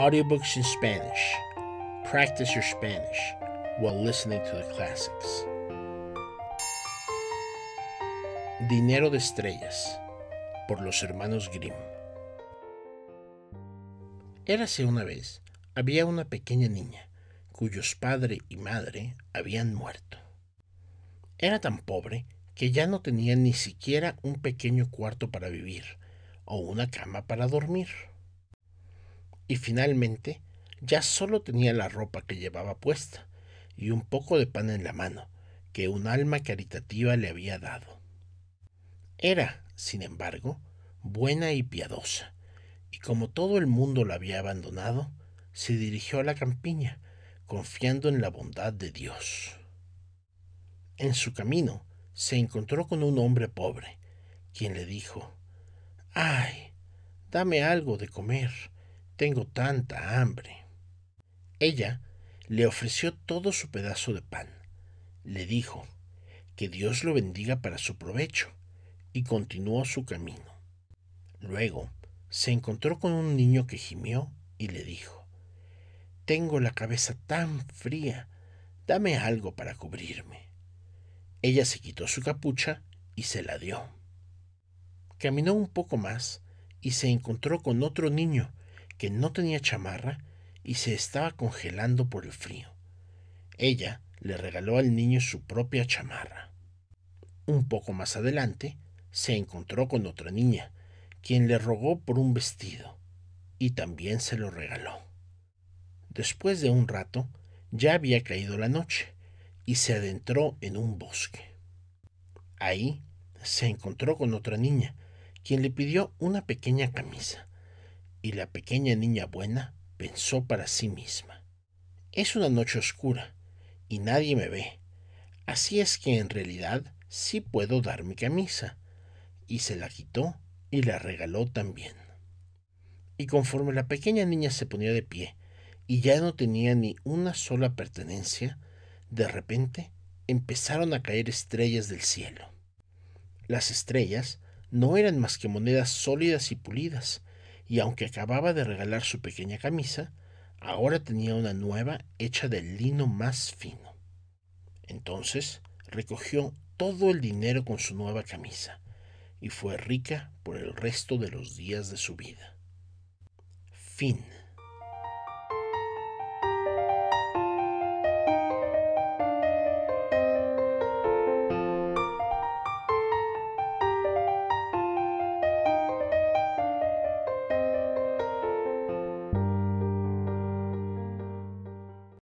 audiobooks in Spanish. Practice your Spanish while listening to the classics. Dinero de Estrellas por los hermanos Grimm. Érase una vez, había una pequeña niña cuyos padre y madre habían muerto. Era tan pobre que ya no tenía ni siquiera un pequeño cuarto para vivir o una cama para dormir y finalmente ya solo tenía la ropa que llevaba puesta y un poco de pan en la mano que un alma caritativa le había dado. Era, sin embargo, buena y piadosa, y como todo el mundo la había abandonado, se dirigió a la campiña, confiando en la bondad de Dios. En su camino se encontró con un hombre pobre, quien le dijo, Ay, dame algo de comer, tengo tanta hambre. Ella le ofreció todo su pedazo de pan. Le dijo, que Dios lo bendiga para su provecho, y continuó su camino. Luego se encontró con un niño que gimió y le dijo, Tengo la cabeza tan fría, dame algo para cubrirme. Ella se quitó su capucha y se la dio. Caminó un poco más y se encontró con otro niño que no tenía chamarra y se estaba congelando por el frío. Ella le regaló al niño su propia chamarra. Un poco más adelante, se encontró con otra niña, quien le rogó por un vestido, y también se lo regaló. Después de un rato, ya había caído la noche, y se adentró en un bosque. Ahí se encontró con otra niña, quien le pidió una pequeña camisa, y la pequeña niña buena pensó para sí misma. Es una noche oscura y nadie me ve, así es que en realidad sí puedo dar mi camisa, y se la quitó y la regaló también. Y conforme la pequeña niña se ponía de pie y ya no tenía ni una sola pertenencia, de repente empezaron a caer estrellas del cielo. Las estrellas no eran más que monedas sólidas y pulidas, y aunque acababa de regalar su pequeña camisa, ahora tenía una nueva hecha del lino más fino. Entonces recogió todo el dinero con su nueva camisa y fue rica por el resto de los días de su vida. Fin.